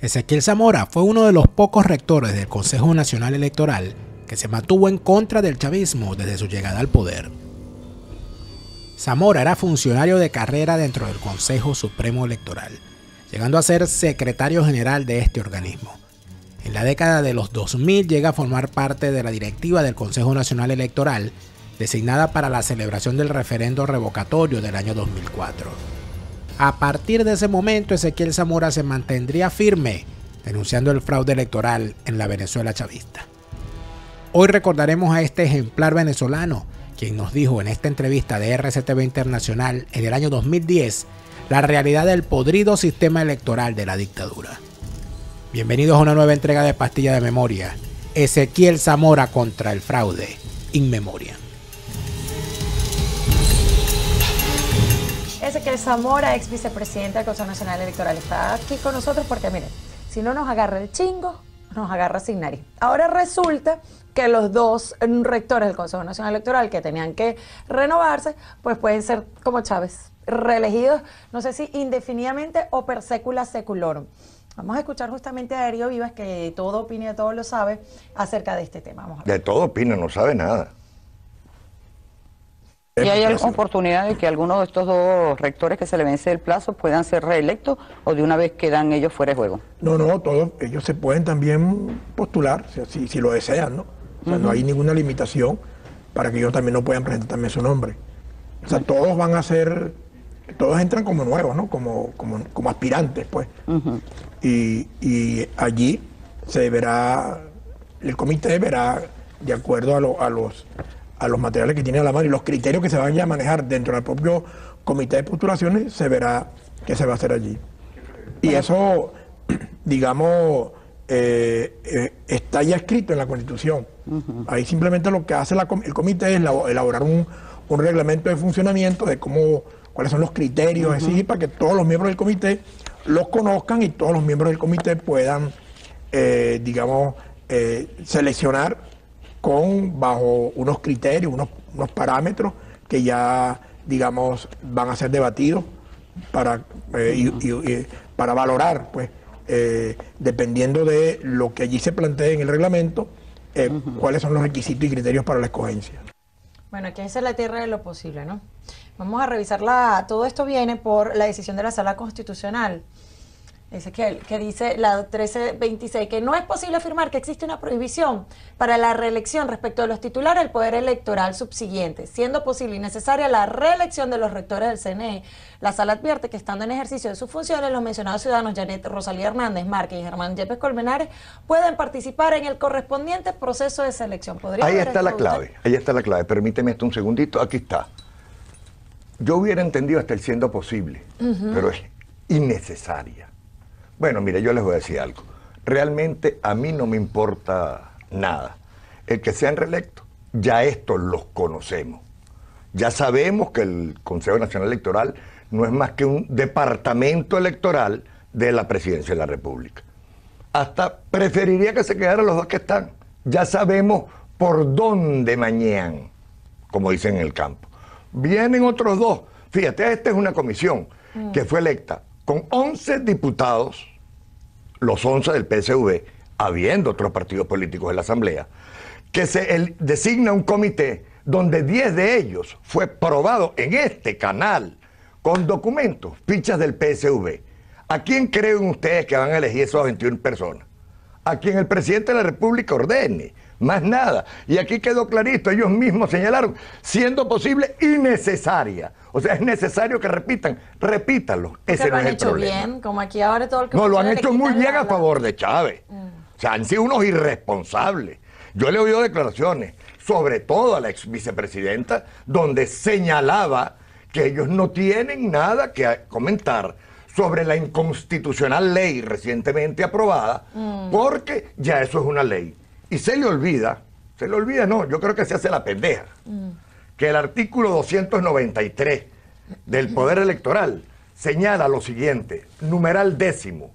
Ezequiel Zamora fue uno de los pocos rectores del Consejo Nacional Electoral que se mantuvo en contra del chavismo desde su llegada al poder. Zamora era funcionario de carrera dentro del Consejo Supremo Electoral, llegando a ser secretario general de este organismo. En la década de los 2000 llega a formar parte de la directiva del Consejo Nacional Electoral, designada para la celebración del referendo revocatorio del año 2004. A partir de ese momento, Ezequiel Zamora se mantendría firme denunciando el fraude electoral en la Venezuela chavista. Hoy recordaremos a este ejemplar venezolano, quien nos dijo en esta entrevista de RCTV Internacional en el año 2010 la realidad del podrido sistema electoral de la dictadura. Bienvenidos a una nueva entrega de Pastilla de Memoria. Ezequiel Zamora contra el fraude. In Memoria. el Zamora, ex vicepresidente del Consejo Nacional Electoral, está aquí con nosotros porque, miren, si no nos agarra el chingo, nos agarra sin nariz. Ahora resulta que los dos rectores del Consejo Nacional Electoral que tenían que renovarse, pues pueden ser como Chávez, reelegidos, no sé si indefinidamente o per sécula seculorum. Vamos a escuchar justamente a Darío Vivas, que todo opina, y todo lo sabe, acerca de este tema. De todo opina, no sabe nada. ¿Y hay oportunidad de que alguno de estos dos rectores que se le vence el plazo puedan ser reelectos o de una vez quedan ellos fuera de juego? No, no, todos ellos se pueden también postular, si, si lo desean, ¿no? O sea, no hay ninguna limitación para que ellos también no puedan presentar también su nombre. O sea, todos van a ser, todos entran como nuevos, ¿no? Como, como, aspirantes, pues. y, allí se verá, el comité verá, de acuerdo a los a los materiales que tiene a la mano y los criterios que se van a manejar dentro del propio comité de postulaciones, se verá qué se va a hacer allí. Y eso, digamos, eh, eh, está ya escrito en la Constitución. Ahí simplemente lo que hace el comité es elaborar un, reglamento de funcionamiento de cómo, cuáles son los criterios, para que todos los miembros del comité los conozcan y todos los miembros del comité puedan, eh, digamos, seleccionar con bajo unos criterios, unos, parámetros que ya, digamos, van a ser debatidos para, eh, para valorar, pues, eh, dependiendo de lo que allí se plantee en el reglamento, eh, cuáles son los requisitos y criterios para la escogencia. Bueno, aquí es la tierra de lo posible, ¿no? Vamos a revisarla. Todo esto viene por la decisión de la Sala Constitucional Dice que dice la 1326, que no es posible afirmar que existe una prohibición para la reelección respecto de los titulares del Poder Electoral subsiguiente, siendo posible y necesaria la reelección de los rectores del CNE. La sala advierte que estando en ejercicio de sus funciones, los mencionados ciudadanos Janet Rosalía Hernández Márquez y Germán Yepes Colmenares pueden participar en el correspondiente proceso de selección. ahí está la clave, ahí está la clave. Permíteme esto un segundito, aquí está. Yo hubiera entendido hasta el siendo posible, pero es innecesaria. Bueno, mire, yo les voy a decir algo. Realmente a mí no me importa nada. El que sean reelectos, ya estos los conocemos. Ya sabemos que el Consejo Nacional Electoral no es más que un departamento electoral de la presidencia de la República. Hasta preferiría que se quedaran los dos que están. Ya sabemos por dónde mañean, como dicen en el campo. Vienen otros dos. Fíjate, esta es una comisión mm. que fue electa con 11 diputados, los 11 del PSV, habiendo otros partidos políticos en la Asamblea, que se designa un comité donde 10 de ellos fue probado en este canal con documentos, fichas del PSV. ¿A quién creen ustedes que van a elegir esas 21 personas? A quien el presidente de la República ordene más nada. Y aquí quedó clarito, ellos mismos señalaron, siendo posible innecesaria. O sea, es necesario que repitan, repítalo Ese no lo han es el problema. bien, como aquí ahora todo el No, lo han hecho muy bien a favor de Chávez. Mm. O sea, han sido unos irresponsables. Yo le he oído declaraciones, sobre todo a la ex vicepresidenta, donde señalaba que ellos no tienen nada que comentar sobre la inconstitucional ley recientemente aprobada, mm. porque ya eso es una ley. Y se le olvida, se le olvida, no, yo creo que se hace la pendeja, mm. que el artículo 293 del Poder Electoral señala lo siguiente, numeral décimo,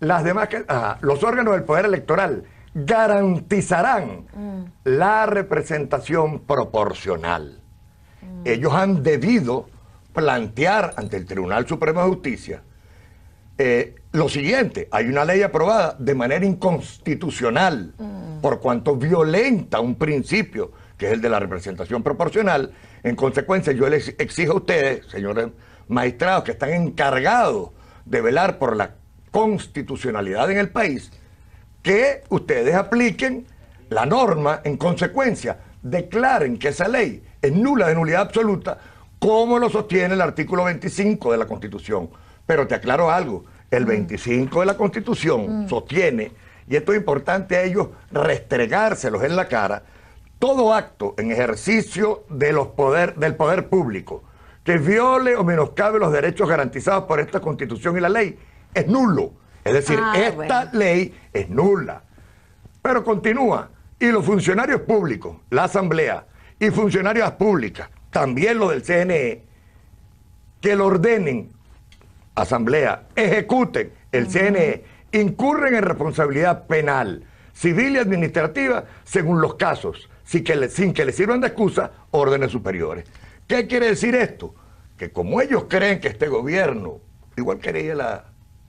las demás, ah, los órganos del Poder Electoral garantizarán mm. la representación proporcional. Mm. Ellos han debido plantear ante el Tribunal Supremo de Justicia eh, lo siguiente, hay una ley aprobada de manera inconstitucional, mm. por cuanto violenta un principio, que es el de la representación proporcional. En consecuencia, yo les exijo a ustedes, señores magistrados, que están encargados de velar por la constitucionalidad en el país, que ustedes apliquen la norma en consecuencia, declaren que esa ley es nula de nulidad absoluta, como lo sostiene el artículo 25 de la Constitución. Pero te aclaro algo, el 25 mm. de la Constitución mm. sostiene, y esto es importante a ellos, restregárselos en la cara, todo acto en ejercicio de los poder, del poder público que viole o menoscabe los derechos garantizados por esta Constitución y la ley es nulo. Es decir, ah, esta ley es nula. Pero continúa, y los funcionarios públicos, la Asamblea y funcionarias públicas, también los del CNE, que lo ordenen Asamblea, ejecuten el CNE, incurren en responsabilidad penal, civil y administrativa, según los casos, sin que, le, les sirvan de excusa órdenes superiores. ¿Qué quiere decir esto? Que como ellos creen que este gobierno, igual creía la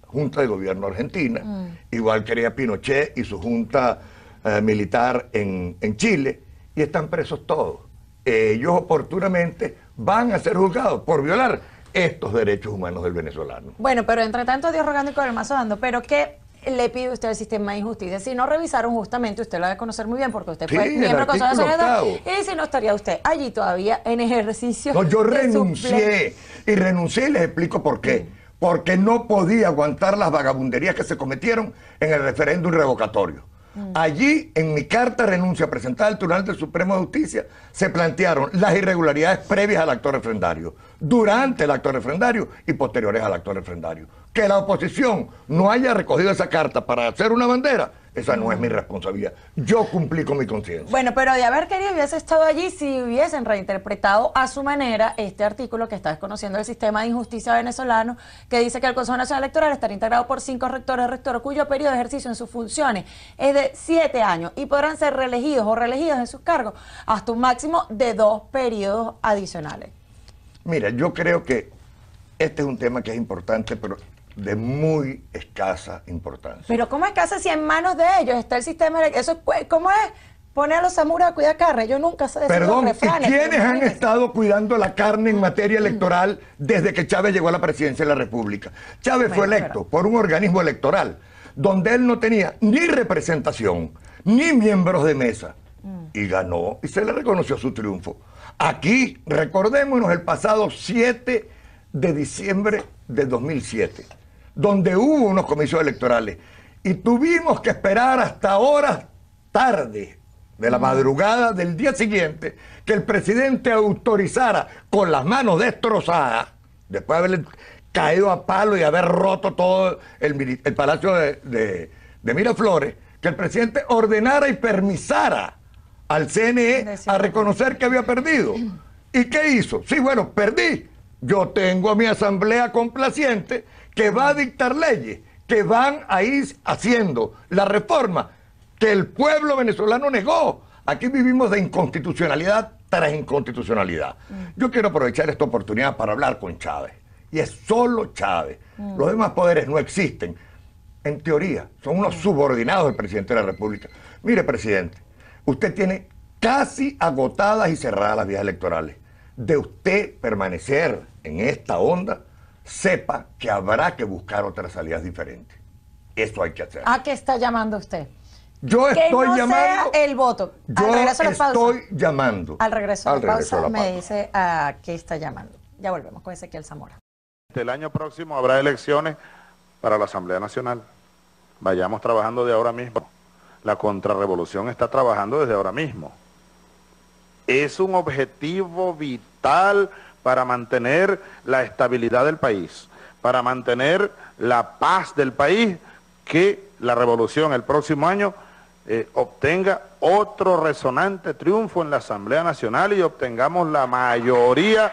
Junta de Gobierno Argentina, mm. igual creía Pinochet y su Junta eh, Militar en Chile, y están presos todos. Ellos oportunamente van a ser juzgados por violar estos derechos humanos del venezolano. Bueno, pero entre tanto Dios rogando y con el mazo dando, pero ¿qué le pide usted al sistema de injusticia? Si no revisaron justamente, usted lo debe conocer muy bien porque usted fue miembro de la y si no estaría usted allí todavía en ejercicio. yo renuncié y renuncié y les explico por qué. Porque no podía aguantar las vagabunderías que se cometieron en el referéndum revocatorio. Mm. Allí, en mi carta de renuncia presentada al Tribunal del Supremo de Justicia, se plantearon las irregularidades previas al acto refrendario, durante el acto refrendario y posteriores al acto refrendario. Que la oposición no haya recogido esa carta para hacer una bandera esa no es mi responsabilidad. Yo cumplí con mi conciencia. Bueno, pero de haber querido hubiese estado allí si hubiesen reinterpretado a su manera este artículo que está desconociendo el sistema de injusticia venezolano, que dice que el Consejo Nacional Electoral estará integrado por cinco rectores, rectores cuyo periodo de ejercicio en sus funciones es de siete años y podrán ser reelegidos o reelegidos en sus cargos hasta un máximo de dos periodos adicionales. Mira, yo creo que este es un tema que es importante, pero de muy escasa importancia. Pero ¿cómo escasa si en manos de ellos está el sistema? Eso, ¿Cómo es? poner a los samuráis a cuidar carne. Yo nunca sé decir Perdón, quiénes han estado cuidando la carne en mm. materia electoral desde que Chávez llegó a la presidencia de la República? Chávez fue electo por un organismo electoral donde él no tenía ni representación, ni miembros de mesa. Mm. Y ganó y se le reconoció su triunfo. Aquí, recordémonos el pasado 7 de diciembre de 2007 donde hubo unos comicios electorales. Y tuvimos que esperar hasta horas tarde de la madrugada del día siguiente que el presidente autorizara con las manos destrozadas, después de haberle caído a palo y haber roto todo el, palacio de, de, Miraflores, que el presidente ordenara y permisara al CNE a reconocer que había perdido. ¿Y qué hizo? Sí, bueno, perdí. Yo tengo a mi asamblea complaciente que va a dictar leyes que van a ir haciendo la reforma que el pueblo venezolano negó. Aquí vivimos de inconstitucionalidad tras inconstitucionalidad. Mm. Yo quiero aprovechar esta oportunidad para hablar con Chávez. Y es solo Chávez. Mm. Los demás poderes no existen. En teoría, son unos mm. subordinados del presidente de la República. Mire, presidente, usted tiene casi agotadas y cerradas las vías electorales. De usted permanecer en esta onda, sepa que habrá que buscar otras salidas diferentes. Esto hay que hacer. ¿A qué está llamando usted? Yo estoy llamando. el voto. Yo estoy llamando. Al regreso del pausa, me dice a qué está llamando. Ya volvemos con Ezequiel Zamora. El año próximo habrá elecciones para la Asamblea Nacional. Vayamos trabajando de ahora mismo. La contrarrevolución está trabajando desde ahora mismo. Es un objetivo vital para mantener la estabilidad del país, para mantener la paz del país, que la revolución el próximo año eh, obtenga otro resonante triunfo en la Asamblea Nacional y obtengamos la mayoría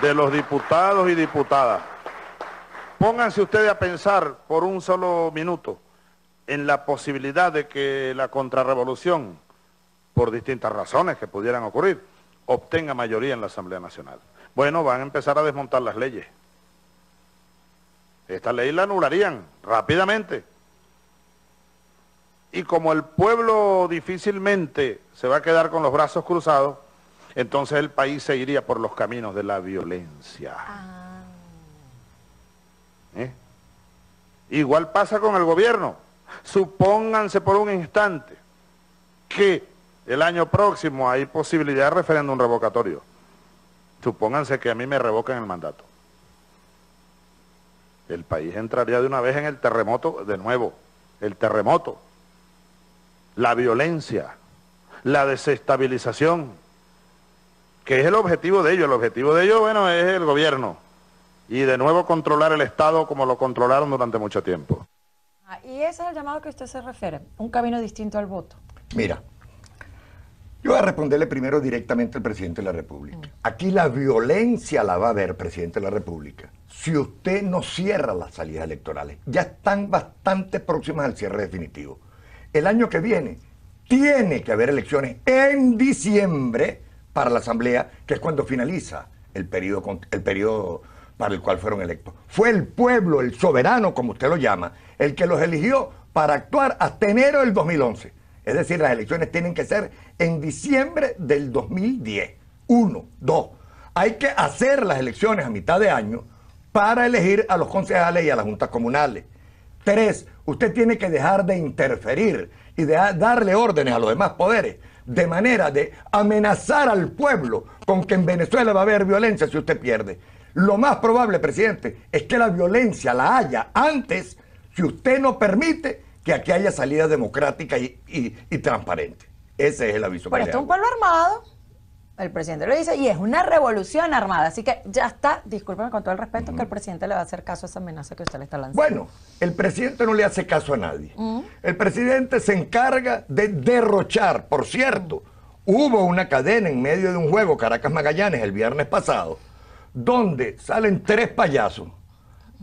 de los diputados y diputadas. Pónganse ustedes a pensar por un solo minuto en la posibilidad de que la contrarrevolución, por distintas razones que pudieran ocurrir, obtenga mayoría en la Asamblea Nacional. Bueno, van a empezar a desmontar las leyes. Esta ley la anularían rápidamente. Y como el pueblo difícilmente se va a quedar con los brazos cruzados, entonces el país se iría por los caminos de la violencia. Ah. ¿Eh? Igual pasa con el gobierno. Supónganse por un instante que el año próximo hay posibilidad de referéndum revocatorio. Supónganse que a mí me revocan el mandato. El país entraría de una vez en el terremoto de nuevo. El terremoto, la violencia, la desestabilización, que es el objetivo de ellos. El objetivo de ellos, bueno, es el gobierno y de nuevo controlar el Estado como lo controlaron durante mucho tiempo. Ah, y ese es el llamado que usted se refiere, un camino distinto al voto. Mira, yo voy a responderle primero directamente al presidente de la República. Mm. Aquí la violencia la va a ver, presidente de la República, si usted no cierra las salidas electorales. Ya están bastante próximas al cierre definitivo. El año que viene tiene que haber elecciones en diciembre para la Asamblea, que es cuando finaliza el periodo, el periodo para el cual fueron electos. Fue el pueblo, el soberano, como usted lo llama, el que los eligió para actuar hasta enero del 2011. Es decir, las elecciones tienen que ser en diciembre del 2010. Uno, dos. Hay que hacer las elecciones a mitad de año para elegir a los concejales y a las juntas comunales. Tres, usted tiene que dejar de interferir y de darle órdenes a los demás poderes, de manera de amenazar al pueblo con que en Venezuela va a haber violencia si usted pierde. Lo más probable, presidente, es que la violencia la haya antes si usted no permite que aquí haya salida democrática y, transparente. Ese es el aviso. Pero está un pueblo armado, el presidente lo dice, y es una revolución armada. Así que ya está, discúlpeme con todo el respeto, que el presidente le va a hacer caso a esa amenaza que usted le está lanzando. Bueno, el presidente no le hace caso a nadie. El presidente se encarga de derrochar, por cierto. Hubo una cadena en medio de un juego Caracas Magallanes el viernes pasado donde salen tres payasos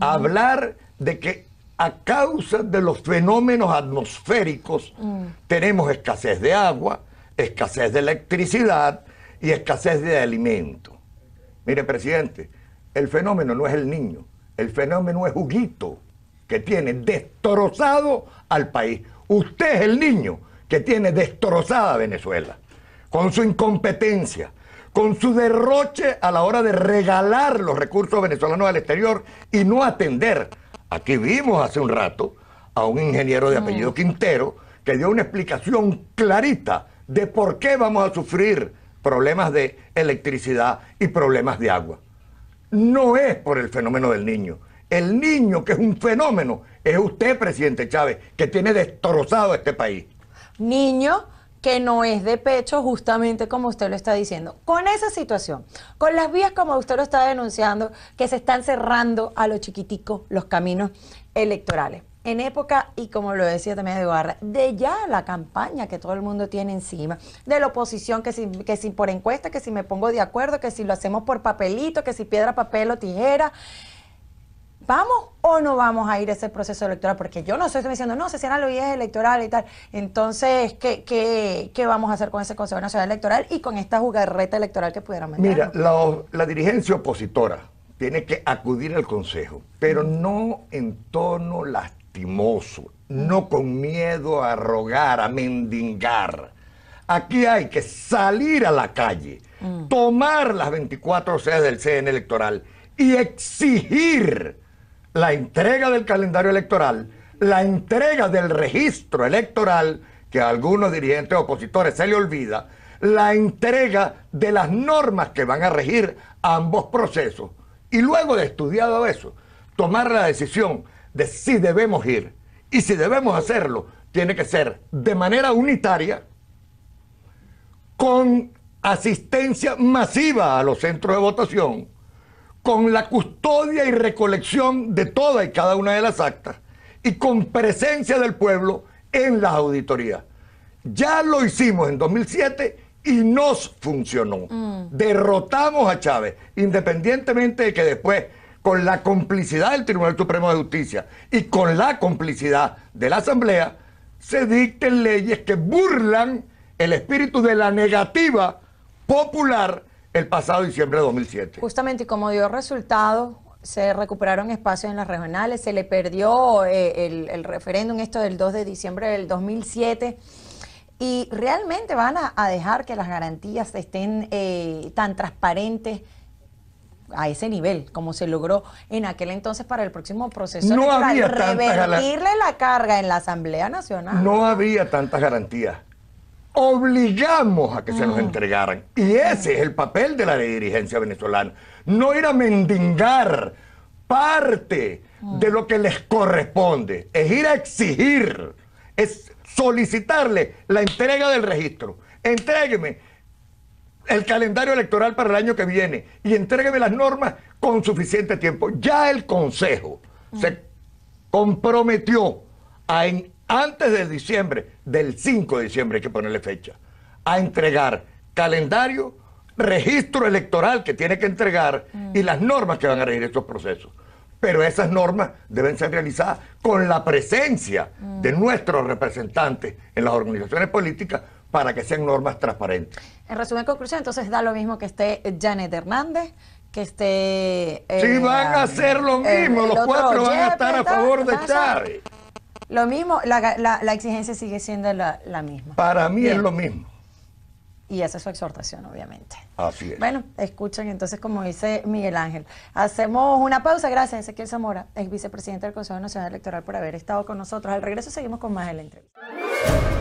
a hablar de que a causa de los fenómenos atmosféricos mm. tenemos escasez de agua, escasez de electricidad y escasez de alimento. Mire, presidente, el fenómeno no es el niño, el fenómeno es Huguito, que tiene destrozado al país. Usted es el niño que tiene destrozada Venezuela, con su incompetencia, con su derroche a la hora de regalar los recursos venezolanos al exterior y no atender. Aquí vimos hace un rato a un ingeniero de mm. apellido Quintero que dio una explicación clarita de por qué vamos a sufrir problemas de electricidad y problemas de agua. No es por el fenómeno del niño. El niño, que es un fenómeno, es usted, presidente Chávez, que tiene destrozado este país. Niño que no es de pecho, justamente como usted lo está diciendo. Con esa situación, con las vías como usted lo está denunciando, que se están cerrando a los chiquiticos los caminos electorales. En época, y como lo decía también Eduardo, de ya la campaña que todo el mundo tiene encima, de la oposición, que que si por encuesta, que si me pongo de acuerdo, que si lo hacemos por papelito, que si piedra, papel o tijera, ¿Vamos o no vamos a ir a ese proceso electoral? Porque yo no estoy diciendo, no, se cierran los días electorales y tal. Entonces, ¿qué, qué, vamos a hacer con ese Consejo Nacional Electoral y con esta jugarreta electoral que pudieran meter? Mira, la, dirigencia opositora tiene que acudir al Consejo, pero no en tono lastimoso, no con miedo a rogar, a mendigar. Aquí hay que salir a la calle, mm. tomar las 24 sedes del CN electoral y exigir la entrega del calendario electoral, la entrega del registro electoral, que a algunos dirigentes opositores se le olvida, la entrega de las normas que van a regir ambos procesos. Y luego de estudiado eso, tomar la decisión de si debemos ir y si debemos hacerlo, tiene que ser de manera unitaria, con asistencia masiva a los centros de votación con la custodia y recolección de toda y cada una de las actas y con presencia del pueblo en las auditorías. Ya lo hicimos en 2007 y nos funcionó. Mm. Derrotamos a Chávez, independientemente de que después, con la complicidad del Tribunal Supremo de Justicia y con la complicidad de la Asamblea, se dicten leyes que burlan el espíritu de la negativa popular el pasado diciembre de 2007. Justamente, y como dio resultado, se recuperaron espacios en las regionales, se le perdió eh, el, referéndum, esto del 2 de diciembre del 2007 y realmente van a, dejar que las garantías estén eh, tan transparentes a ese nivel como se logró en aquel entonces para el próximo proceso no revertirle la carga en la Asamblea Nacional. No había tantas garantías obligamos a que se nos entregaran. Y ese es el papel de la dirigencia venezolana. No ir a mendigar parte mm. de lo que les corresponde, es ir a exigir, es solicitarle la entrega del registro. Entrégueme el calendario electoral para el año que viene y entrégueme las normas con suficiente tiempo. Ya el Consejo se mm. comprometió a antes del diciembre, del 5 de diciembre hay que ponerle fecha, a entregar calendario, registro electoral que tiene que entregar y las normas que van a regir estos procesos. Pero esas normas deben ser realizadas con la presencia de nuestros representantes en las organizaciones políticas para que sean normas transparentes. En resumen, conclusión, entonces da lo mismo que esté Janet Hernández, que esté... Eh, si sí, van a hacer lo mismo, los cuatro van a estar a favor de Chávez. Lo mismo, la, la, exigencia sigue siendo la, misma. Para mí es lo mismo. Y esa es su exhortación, obviamente. Así es. Bueno, escuchen entonces como dice Miguel Ángel. Hacemos una pausa. Gracias, Ezequiel Zamora, ex vicepresidente del Consejo Nacional Electoral, por haber estado con nosotros. Al regreso seguimos con más de la entrevista.